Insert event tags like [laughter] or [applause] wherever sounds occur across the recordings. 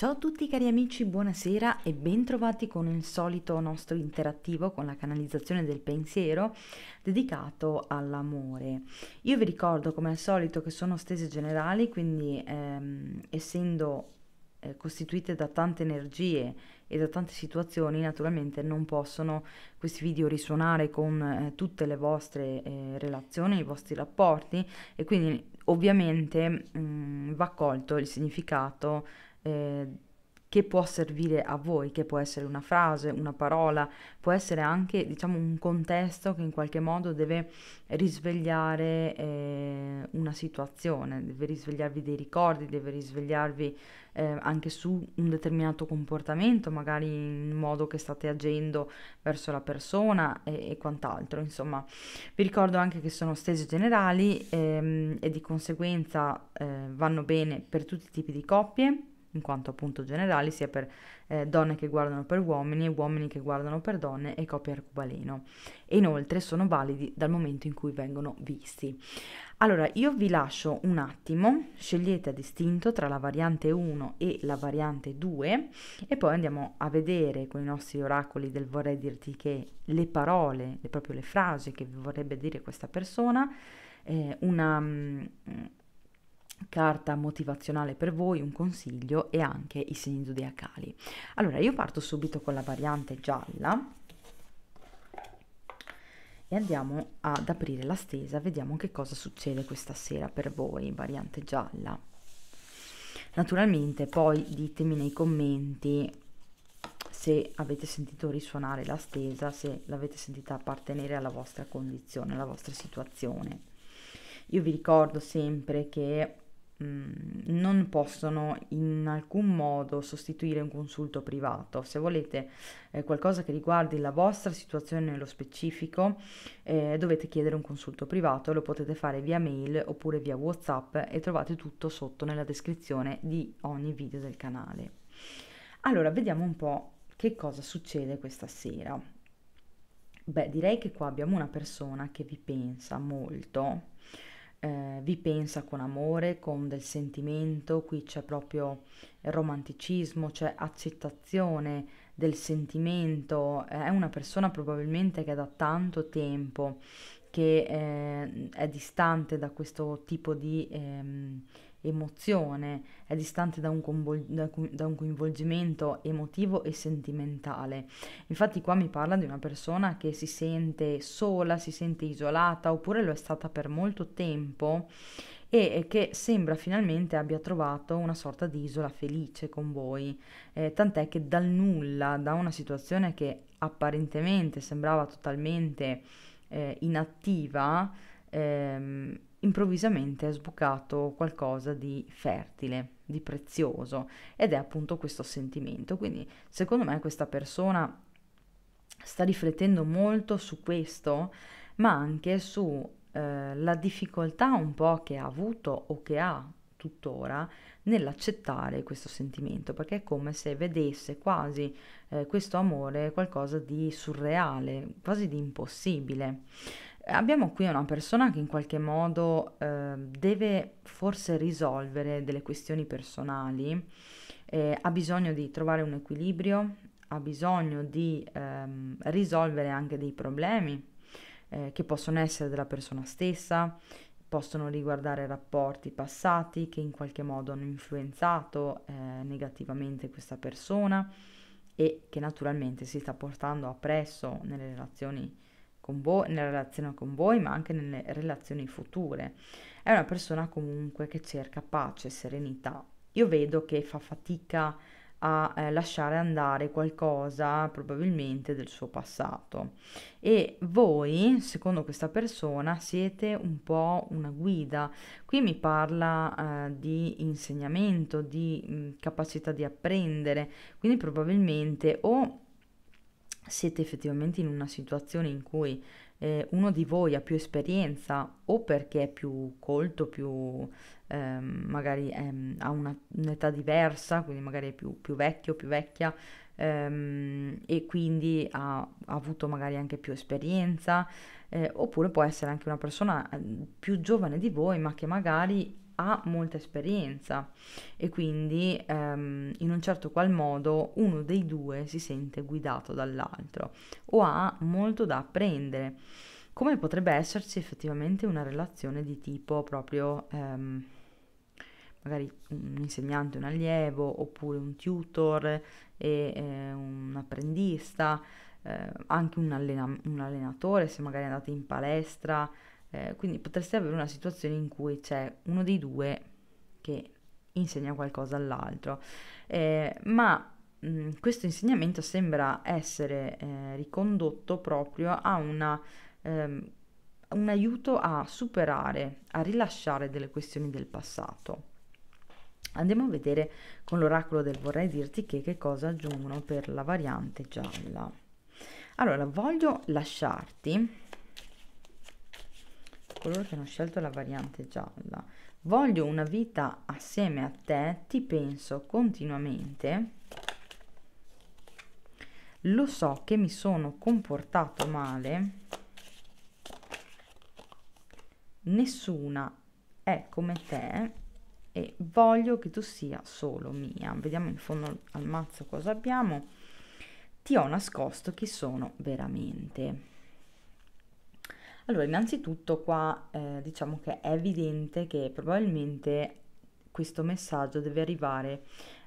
Ciao a tutti cari amici, buonasera e bentrovati con il solito nostro interattivo con la canalizzazione del pensiero dedicato all'amore. Io vi ricordo come al solito che sono stese generali, quindi ehm, essendo eh, costituite da tante energie e da tante situazioni, naturalmente non possono questi video risuonare con eh, tutte le vostre eh, relazioni, i vostri rapporti e quindi ovviamente mh, mm, va colto il significato eh, che può servire a voi, che può essere una frase, una parola, può essere anche diciamo un contesto che in qualche modo deve risvegliare eh, una situazione, deve risvegliarvi dei ricordi, deve risvegliarvi eh, anche su un determinato comportamento, magari in modo che state agendo verso la persona e, e quant'altro. Insomma, vi ricordo anche che sono stesi generali ehm, e di conseguenza eh, vanno bene per tutti i tipi di coppie in quanto appunto generali, sia per eh, donne che guardano per uomini e uomini che guardano per donne e copie arcubaleno. E inoltre sono validi dal momento in cui vengono visti. Allora, io vi lascio un attimo, scegliete a distinto tra la variante 1 e la variante 2 e poi andiamo a vedere con i nostri oracoli del vorrei dirti che le parole, le, proprio le frasi che vi vorrebbe dire questa persona, eh, una... Mh, mm, carta motivazionale per voi, un consiglio e anche i segni zodiacali. Allora, io parto subito con la variante gialla e andiamo ad aprire la stesa, vediamo che cosa succede questa sera per voi, variante gialla. Naturalmente poi ditemi nei commenti se avete sentito risuonare la stesa, se l'avete sentita appartenere alla vostra condizione, alla vostra situazione. Io vi ricordo sempre che Mm, non possono in alcun modo sostituire un consulto privato. Se volete eh, qualcosa che riguardi la vostra situazione nello specifico, eh, dovete chiedere un consulto privato, lo potete fare via mail oppure via WhatsApp e trovate tutto sotto nella descrizione di ogni video del canale. Allora, vediamo un po' che cosa succede questa sera. Beh, direi che qua abbiamo una persona che vi pensa molto eh, vi pensa con amore, con del sentimento, qui c'è proprio eh, romanticismo, c'è accettazione del sentimento, eh, è una persona probabilmente che da tanto tempo che eh, è distante da questo tipo di ehm, emozione, è distante da un, convol- da, un, coinvolgimento emotivo e sentimentale. Infatti qua mi parla di una persona che si sente sola, si sente isolata oppure lo è stata per molto tempo e che sembra finalmente abbia trovato una sorta di isola felice con voi, eh, tant'è che dal nulla, da una situazione che apparentemente sembrava totalmente eh, inattiva, ehm, improvvisamente è sbucato qualcosa di fertile, di prezioso ed è appunto questo sentimento. Quindi secondo me questa persona sta riflettendo molto su questo, ma anche sulla eh, difficoltà un po' che ha avuto o che ha tuttora nell'accettare questo sentimento, perché è come se vedesse quasi eh, questo amore qualcosa di surreale, quasi di impossibile. Eh, abbiamo qui una persona che in qualche modo eh, deve forse risolvere delle questioni personali, eh, ha bisogno di trovare un equilibrio, ha bisogno di ehm, risolvere anche dei problemi eh, che possono essere della persona stessa, possono riguardare rapporti passati che in qualche modo hanno influenzato eh, negativamente questa persona e che naturalmente si sta portando appresso nelle relazioni con voi, nella relazione con voi, ma anche nelle relazioni future. È una persona comunque che cerca pace, e serenità. Io vedo che fa fatica a eh, lasciare andare qualcosa probabilmente del suo passato e voi secondo questa persona siete un po' una guida qui mi parla eh, di insegnamento di mh, capacità di apprendere quindi probabilmente o siete effettivamente in una situazione in cui eh, uno di voi ha più esperienza o perché è più colto, più ehm, magari ehm, ha una, un'età diversa, quindi magari è più, più vecchio, più vecchia ehm, e quindi ha, ha, avuto magari anche più esperienza, eh, oppure può essere anche una persona ehm, più giovane di voi ma che magari ha molta esperienza e quindi ehm, in un certo qual modo uno dei due si sente guidato dall'altro o ha molto da apprendere, come potrebbe esserci effettivamente una relazione di tipo proprio... Ehm, magari un insegnante, un allievo, oppure un tutor e eh, un apprendista, eh, anche un, allena- un allenatore, se magari andate in palestra, eh, quindi potresti avere una situazione in cui c'è uno dei due che insegna qualcosa all'altro, eh, ma mh, mm, questo insegnamento sembra essere eh, ricondotto proprio a una, ehm, un aiuto a superare, a rilasciare delle questioni del passato. Andiamo a vedere con l'oracolo del vorrei dirti che che cosa aggiungono per la variante gialla. Allora, voglio lasciarti coloro che hanno scelto la variante gialla. Voglio una vita assieme a te, ti penso continuamente. Lo so che mi sono comportato male. Nessuna è come te e voglio che tu sia solo mia. Vediamo in fondo al mazzo cosa abbiamo. Ti ho nascosto chi sono veramente. Allora, innanzitutto qua eh, diciamo che è evidente che probabilmente questo messaggio deve arrivare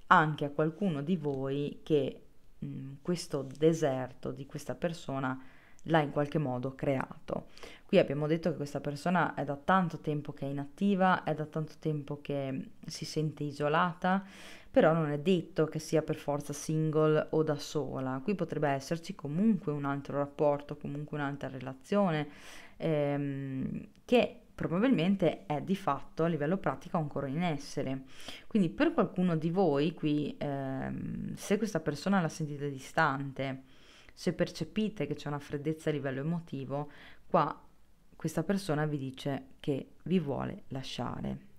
anche a qualcuno di voi che mh, mm, questo deserto di questa persona l'ha in qualche modo creato. Qui abbiamo detto che questa persona è da tanto tempo che è inattiva, è da tanto tempo che mm, si sente isolata, però non è detto che sia per forza single o da sola. Qui potrebbe esserci comunque un altro rapporto, comunque un'altra relazione, ehm, che probabilmente è di fatto a livello pratico ancora in essere. Quindi per qualcuno di voi qui, ehm, se questa persona la sentite distante, se percepite che c'è una freddezza a livello emotivo, qua questa persona vi dice che vi vuole lasciare.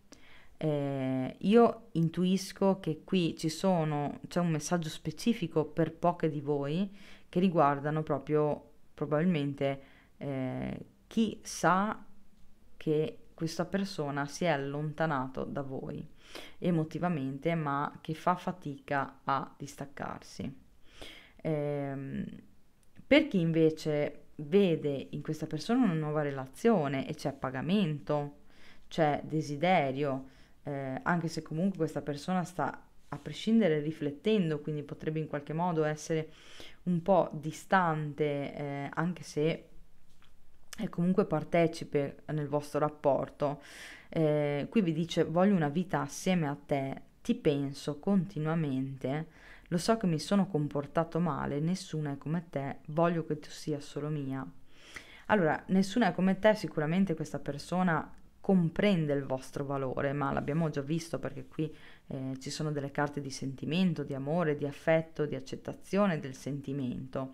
Eh, io intuisco che qui ci sono, c'è un messaggio specifico per poche di voi che riguardano proprio probabilmente eh, chi sa che questa persona si è allontanato da voi emotivamente ma che fa fatica a distaccarsi. Ehm, per chi invece vede in questa persona una nuova relazione e c'è pagamento, c'è desiderio, eh, anche se comunque questa persona sta a prescindere riflettendo, quindi potrebbe in qualche modo essere un po' distante, eh, anche se e comunque partecipe nel vostro rapporto. Eh, qui vi dice voglio una vita assieme a te, ti penso continuamente, lo so che mi sono comportato male, nessuna è come te, voglio che tu sia solo mia. Allora, nessuna è come te, sicuramente questa persona comprende il vostro valore, ma l'abbiamo già visto perché qui eh, ci sono delle carte di sentimento, di amore, di affetto, di accettazione del sentimento.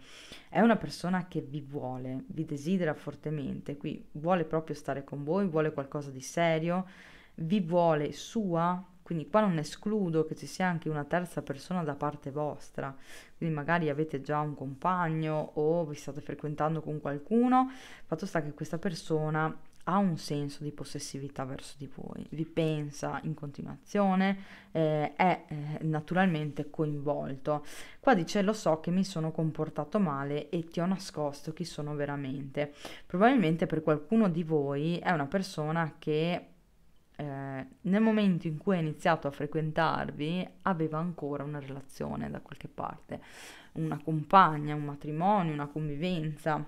È una persona che vi vuole, vi desidera fortemente, qui vuole proprio stare con voi, vuole qualcosa di serio, vi vuole sua, quindi qua non escludo che ci sia anche una terza persona da parte vostra, quindi magari avete già un compagno o vi state frequentando con qualcuno, fatto sta che questa persona ha un senso di possessività verso di voi, vi pensa in continuazione, eh, è eh, naturalmente coinvolto. Qua dice lo so che mi sono comportato male e ti ho nascosto chi sono veramente. Probabilmente per qualcuno di voi è una persona che eh, nel momento in cui ha iniziato a frequentarvi aveva ancora una relazione da qualche parte, una compagna, un matrimonio, una convivenza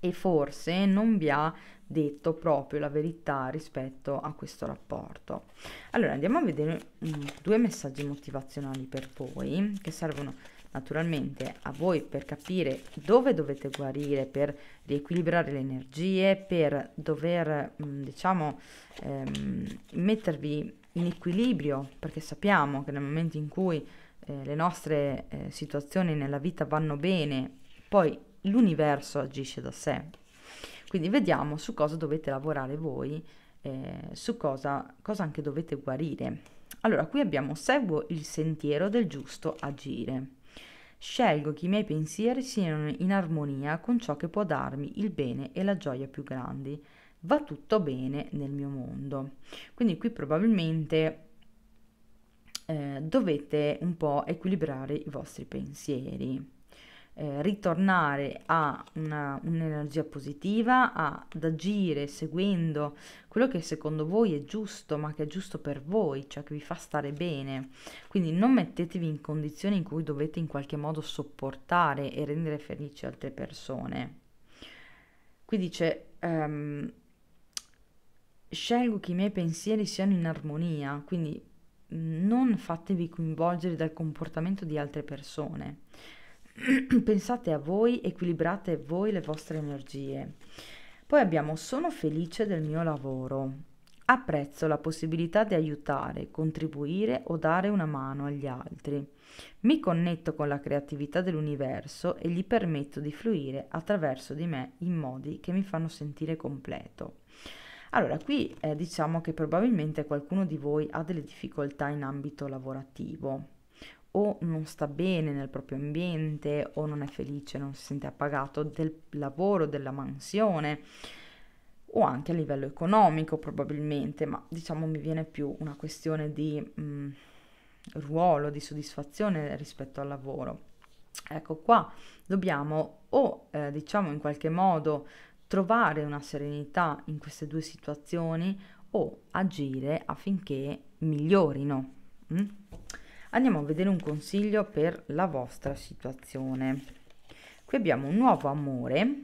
e forse non vi ha detto proprio la verità rispetto a questo rapporto. Allora andiamo a vedere um, due messaggi motivazionali per voi che servono naturalmente a voi per capire dove dovete guarire, per riequilibrare le energie, per dover mm, diciamo um, mettervi in equilibrio perché sappiamo che nel momento in cui eh, le nostre eh, situazioni nella vita vanno bene, poi l'universo agisce da sé. Quindi vediamo su cosa dovete lavorare voi, eh, su cosa, cosa anche dovete guarire. Allora, qui abbiamo seguo il sentiero del giusto agire. Scelgo che i miei pensieri siano in armonia con ciò che può darmi il bene e la gioia più grandi. Va tutto bene nel mio mondo. Quindi qui probabilmente eh, dovete un po' equilibrare i vostri pensieri eh, ritornare a un'energia positiva, ad agire seguendo quello che secondo voi è giusto, ma che è giusto per voi, cioè che vi fa stare bene. Quindi non mettetevi in condizioni in cui dovete in qualche modo sopportare e rendere felici altre persone. Qui dice... Um, scelgo che i miei pensieri siano in armonia, quindi non fatevi coinvolgere dal comportamento di altre persone. [clears throat] pensate a voi, equilibrate voi le vostre energie. Poi abbiamo sono felice del mio lavoro, apprezzo la possibilità di aiutare, contribuire o dare una mano agli altri. Mi connetto con la creatività dell'universo e gli permetto di fluire attraverso di me in modi che mi fanno sentire completo. Allora, qui eh, diciamo che probabilmente qualcuno di voi ha delle difficoltà in ambito lavorativo o non sta bene nel proprio ambiente o non è felice, non si sente appagato del lavoro, della mansione o anche a livello economico probabilmente, ma diciamo mi viene più una questione di mh, mm, ruolo, di soddisfazione rispetto al lavoro. Ecco qua dobbiamo o eh, diciamo in qualche modo trovare una serenità in queste due situazioni o agire affinché migliorino. Mm? andiamo a vedere un consiglio per la vostra situazione qui abbiamo un nuovo amore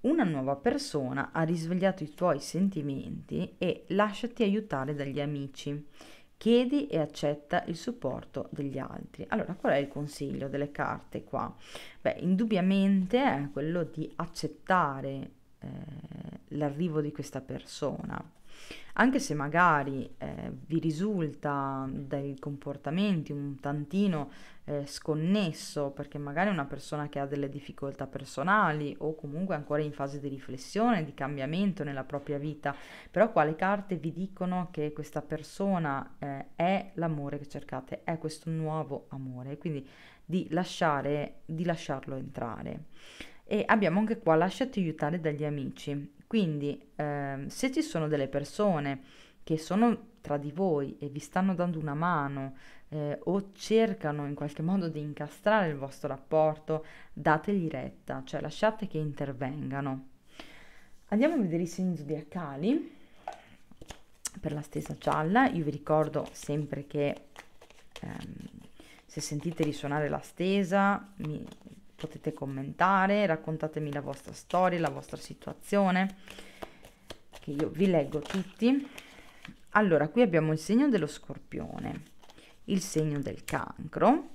una nuova persona ha risvegliato i tuoi sentimenti e lasciati aiutare dagli amici chiedi e accetta il supporto degli altri. Allora, qual è il consiglio delle carte qua? Beh, indubbiamente è quello di accettare eh, l'arrivo di questa persona. Anche se magari eh, vi risulta dai comportamenti un tantino eh, sconnesso, perché magari è una persona che ha delle difficoltà personali o comunque ancora in fase di riflessione, di cambiamento nella propria vita, però quale carte vi dicono che questa persona eh, è l'amore che cercate, è questo nuovo amore, quindi di, lasciare, di lasciarlo entrare. E abbiamo anche qua lasciati aiutare dagli amici. Quindi eh, se ci sono delle persone che sono tra di voi e vi stanno dando una mano eh, o cercano in qualche modo di incastrare il vostro rapporto, dategli retta, cioè lasciate che intervengano. Andiamo a vedere i segni zodiacali per la stessa cialla. Io vi ricordo sempre che ehm, se sentite risuonare la stesa, mi, potete commentare, raccontatemi la vostra storia, la vostra situazione, che io vi leggo tutti. Allora, qui abbiamo il segno dello scorpione, il segno del cancro,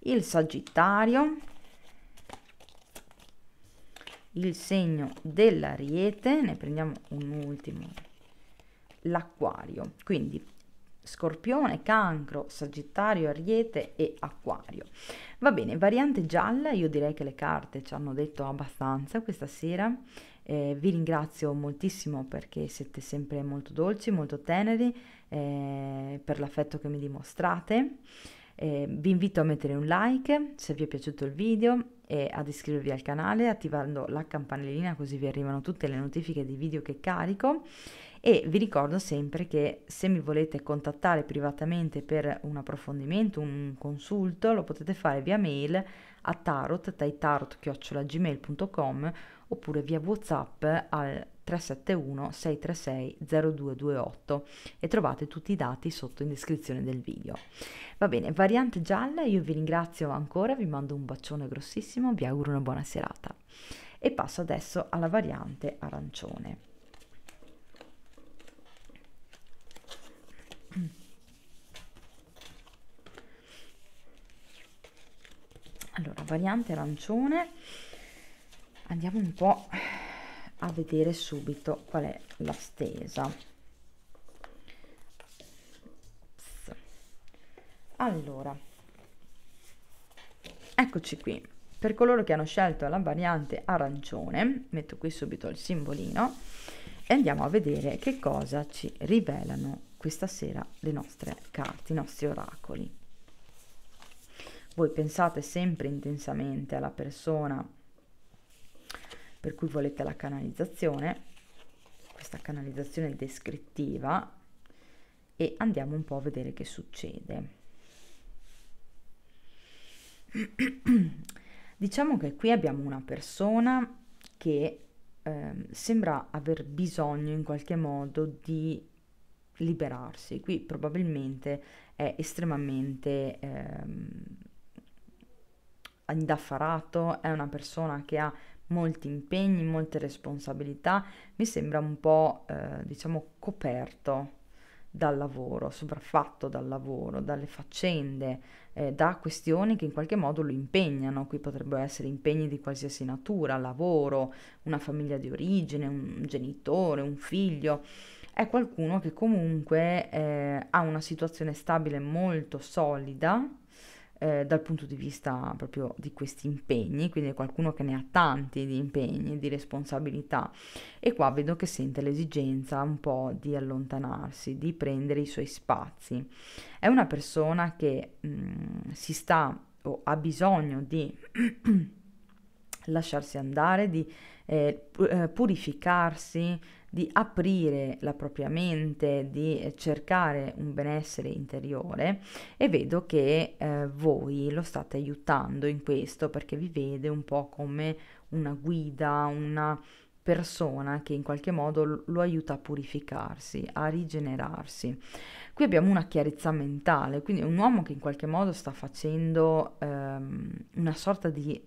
il sagittario, il segno dell'ariete, ne prendiamo un ultimo, l'acquario. Quindi Scorpione, Cancro, Sagittario, Ariete e Acquario. Va bene, variante gialla, io direi che le carte ci hanno detto abbastanza questa sera. Eh, vi ringrazio moltissimo perché siete sempre molto dolci, molto teneri, eh, per l'affetto che mi dimostrate. Eh, vi invito a mettere un like se vi è piaciuto il video e ad iscrivervi al canale attivando la campanellina così vi arrivano tutte le notifiche dei video che carico e vi ricordo sempre che se mi volete contattare privatamente per un approfondimento, un consulto, lo potete fare via mail a tarot, taitarot.gmail.com oppure via whatsapp al 371 636 0228 e trovate tutti i dati sotto in descrizione del video. Va bene, variante gialla, io vi ringrazio ancora, vi mando un bacione grossissimo, vi auguro una buona serata. E passo adesso alla variante arancione. allora variante arancione andiamo un po a vedere subito qual è la stesa allora eccoci qui per coloro che hanno scelto la variante arancione metto qui subito il simbolino e andiamo a vedere che cosa ci rivelano questa sera le nostre carte i nostri oracoli voi pensate sempre intensamente alla persona per cui volete la canalizzazione, questa canalizzazione descrittiva, e andiamo un po' a vedere che succede. [clears throat] diciamo che qui abbiamo una persona che eh, sembra aver bisogno in qualche modo di liberarsi, qui probabilmente è estremamente... Eh, indaffarato, è una persona che ha molti impegni, molte responsabilità, mi sembra un po', eh, diciamo, coperto dal lavoro, sopraffatto dal lavoro, dalle faccende, eh, da questioni che in qualche modo lo impegnano. Qui potrebbero essere impegni di qualsiasi natura, lavoro, una famiglia di origine, un genitore, un figlio. È qualcuno che comunque eh, ha una situazione stabile molto solida, eh, dal punto di vista proprio di questi impegni, quindi è qualcuno che ne ha tanti di impegni, di responsabilità e qua vedo che sente l'esigenza un po' di allontanarsi, di prendere i suoi spazi. È una persona che mh, mm, si sta o ha bisogno di [clears throat] lasciarsi andare, di eh, eh purificarsi, di aprire la propria mente, di eh, cercare un benessere interiore e vedo che eh, voi lo state aiutando in questo perché vi vede un po' come una guida, una persona che in qualche modo lo aiuta a purificarsi, a rigenerarsi. Qui abbiamo una chiarezza mentale, quindi un uomo che in qualche modo sta facendo ehm, una sorta di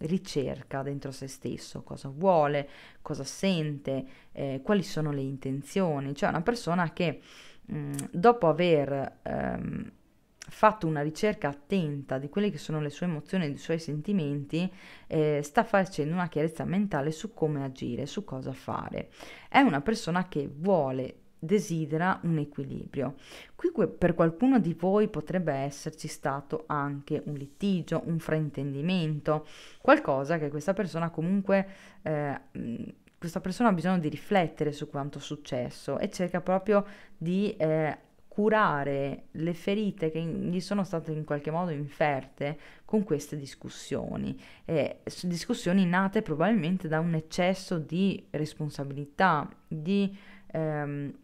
ricerca dentro se stesso, cosa vuole, cosa sente, eh, quali sono le intenzioni, cioè una persona che mh, dopo aver ehm, fatto una ricerca attenta di quelle che sono le sue emozioni, i suoi sentimenti, eh, sta facendo una chiarezza mentale su come agire, su cosa fare. È una persona che vuole desidera un equilibrio. Qui per qualcuno di voi potrebbe esserci stato anche un litigio, un fraintendimento, qualcosa che questa persona comunque... Eh, mm, questa persona ha bisogno di riflettere su quanto è successo e cerca proprio di eh, curare le ferite che gli sono state in qualche modo inferte con queste discussioni, eh, discussioni nate probabilmente da un eccesso di responsabilità, di ehm,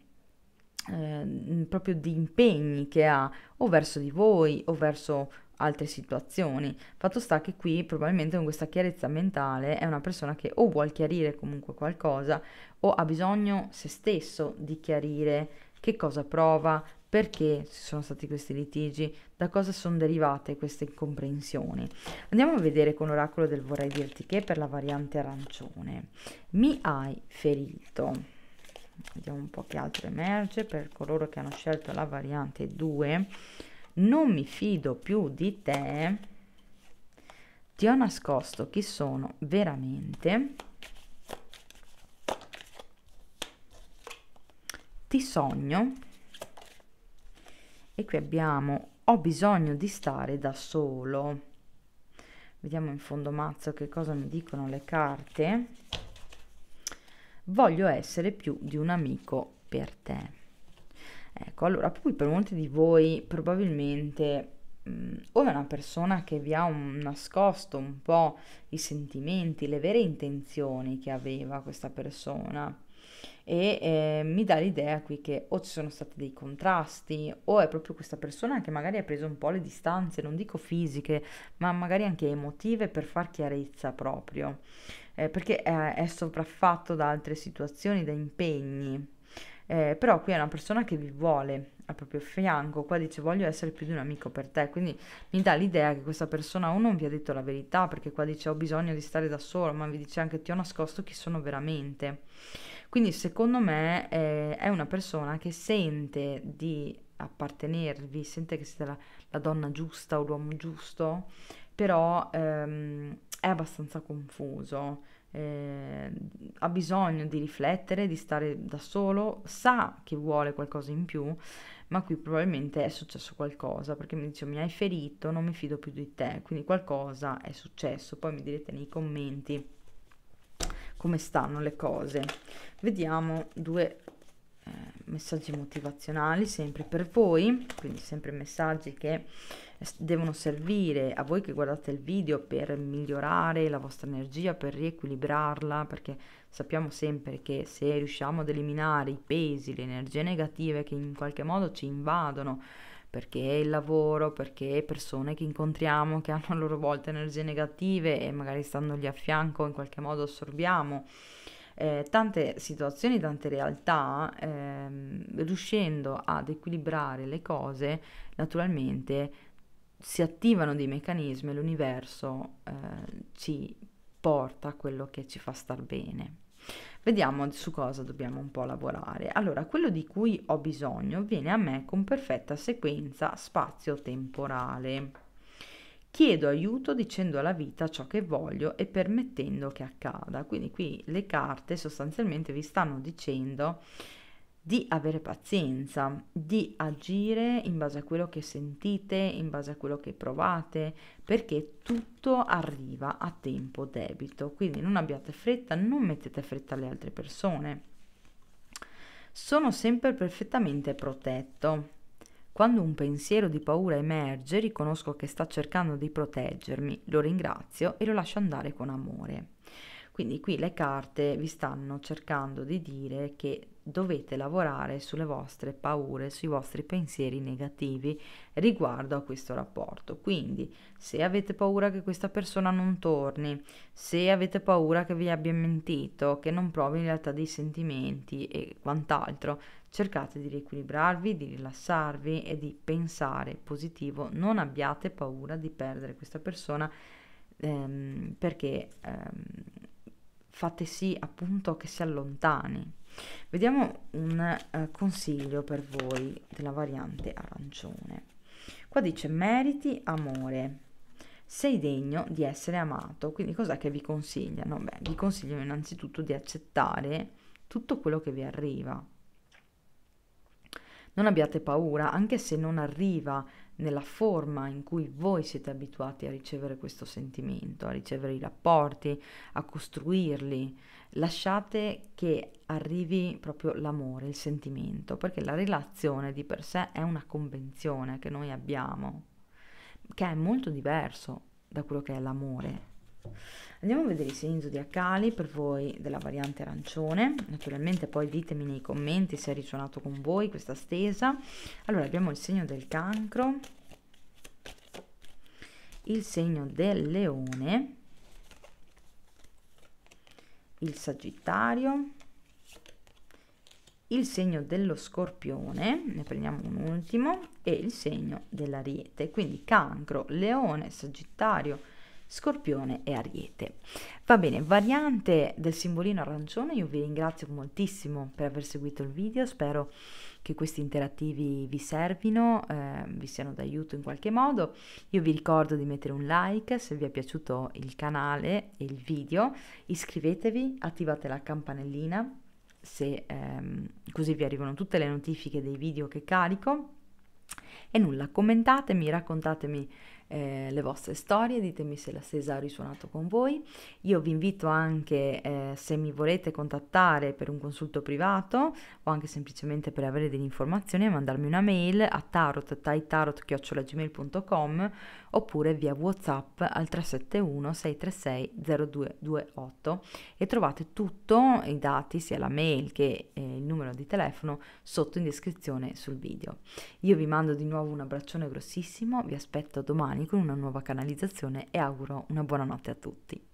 Ehm, proprio di impegni che ha o verso di voi o verso altre situazioni. Fatto sta che qui probabilmente con questa chiarezza mentale è una persona che o vuole chiarire comunque qualcosa o ha bisogno se stesso di chiarire che cosa prova, perché ci sono stati questi litigi, da cosa sono derivate queste incomprensioni. Andiamo a vedere con l'oracolo del vorrei dirti che per la variante arancione. Mi hai ferito vediamo un po' che altro emerge per coloro che hanno scelto la variante 2 non mi fido più di te ti ho nascosto chi sono veramente ti sogno e qui abbiamo ho bisogno di stare da solo vediamo in fondo mazzo che cosa mi dicono le carte voglio essere più di un amico per te. Ecco, allora poi per molti di voi probabilmente mh, o è una persona che vi ha un, nascosto un po' i sentimenti, le vere intenzioni che aveva questa persona e eh, mi dà l'idea qui che o ci sono stati dei contrasti o è proprio questa persona che magari ha preso un po' le distanze, non dico fisiche, ma magari anche emotive per far chiarezza proprio eh, perché è, eh, è, sopraffatto da altre situazioni, da impegni. Eh, però qui è una persona che vi vuole al proprio fianco, qua dice voglio essere più di un amico per te, quindi mi dà l'idea che questa persona o non vi ha detto la verità, perché qua dice ho bisogno di stare da solo, ma vi dice anche ti ho nascosto chi sono veramente. Quindi secondo me eh, è una persona che sente di appartenervi, sente che siete la, la donna giusta o l'uomo giusto, però ehm, è abbastanza confuso, eh, ha bisogno di riflettere, di stare da solo, sa che vuole qualcosa in più, ma qui probabilmente è successo qualcosa perché mi dice mi hai ferito, non mi fido più di te, quindi qualcosa è successo, poi mi direte nei commenti come stanno le cose. Vediamo due eh, messaggi motivazionali sempre per voi, quindi sempre messaggi che devono servire a voi che guardate il video per migliorare la vostra energia, per riequilibrarla, perché sappiamo sempre che se riusciamo ad eliminare i pesi, le energie negative che in qualche modo ci invadono, perché il lavoro, perché persone che incontriamo che hanno a loro volta energie negative e magari stando lì a fianco in qualche modo assorbiamo. Eh, tante situazioni, tante realtà, ehm, riuscendo ad equilibrare le cose, naturalmente si attivano dei meccanismi e l'universo eh, ci porta a quello che ci fa star bene. Vediamo su cosa dobbiamo un po' lavorare. Allora, quello di cui ho bisogno viene a me con perfetta sequenza spazio-temporale. Chiedo aiuto dicendo alla vita ciò che voglio e permettendo che accada. Quindi qui le carte sostanzialmente vi stanno dicendo di avere pazienza, di agire in base a quello che sentite, in base a quello che provate, perché tutto arriva a tempo debito, quindi non abbiate fretta, non mettete fretta alle altre persone. Sono sempre perfettamente protetto. Quando un pensiero di paura emerge, riconosco che sta cercando di proteggermi, lo ringrazio e lo lascio andare con amore. Quindi qui le carte vi stanno cercando di dire che dovete lavorare sulle vostre paure, sui vostri pensieri negativi riguardo a questo rapporto. Quindi, se avete paura che questa persona non torni, se avete paura che vi abbia mentito, che non provi in realtà dei sentimenti e quant'altro, cercate di riequilibrarvi, di rilassarvi e di pensare positivo. Non abbiate paura di perdere questa persona ehm, perché ehm, fate sì appunto che si allontani. Vediamo un eh, consiglio per voi della variante arancione. Qua dice meriti amore, sei degno di essere amato, quindi cos'è che vi consigliano? Beh, vi consigliano innanzitutto di accettare tutto quello che vi arriva. Non abbiate paura, anche se non arriva nella forma in cui voi siete abituati a ricevere questo sentimento, a ricevere i rapporti, a costruirli. Lasciate che arrivi proprio l'amore, il sentimento, perché la relazione di per sé è una convenzione che noi abbiamo, che è molto diverso da quello che è l'amore, Andiamo a vedere i segni zodiacali per voi della variante arancione, naturalmente poi ditemi nei commenti se ha risuonato con voi questa stesa. Allora abbiamo il segno del cancro, il segno del leone, il sagittario, il segno dello scorpione, ne prendiamo un ultimo, e il segno dell'ariete, quindi cancro, leone, sagittario, Scorpione e Ariete. Va bene, variante del simbolino arancione, io vi ringrazio moltissimo per aver seguito il video, spero che questi interattivi vi servino, eh, vi siano d'aiuto in qualche modo. Io vi ricordo di mettere un like se vi è piaciuto il canale e il video, iscrivetevi, attivate la campanellina se, ehm, così vi arrivano tutte le notifiche dei video che carico. E nulla, commentatemi, raccontatemi eh, le vostre storie, ditemi se la stesa ha risuonato con voi. Io vi invito anche eh, se mi volete contattare per un consulto privato o anche semplicemente per avere delle informazioni a mandarmi una mail a tarot.taitarot.gmail.com oppure via Whatsapp al 371 636 0228 e trovate tutto, i dati, sia la mail che eh, il numero di telefono sotto in descrizione sul video. Io vi mando di nuovo un abbraccione grossissimo, vi aspetto domani domani con una nuova canalizzazione e auguro una buona notte a tutti.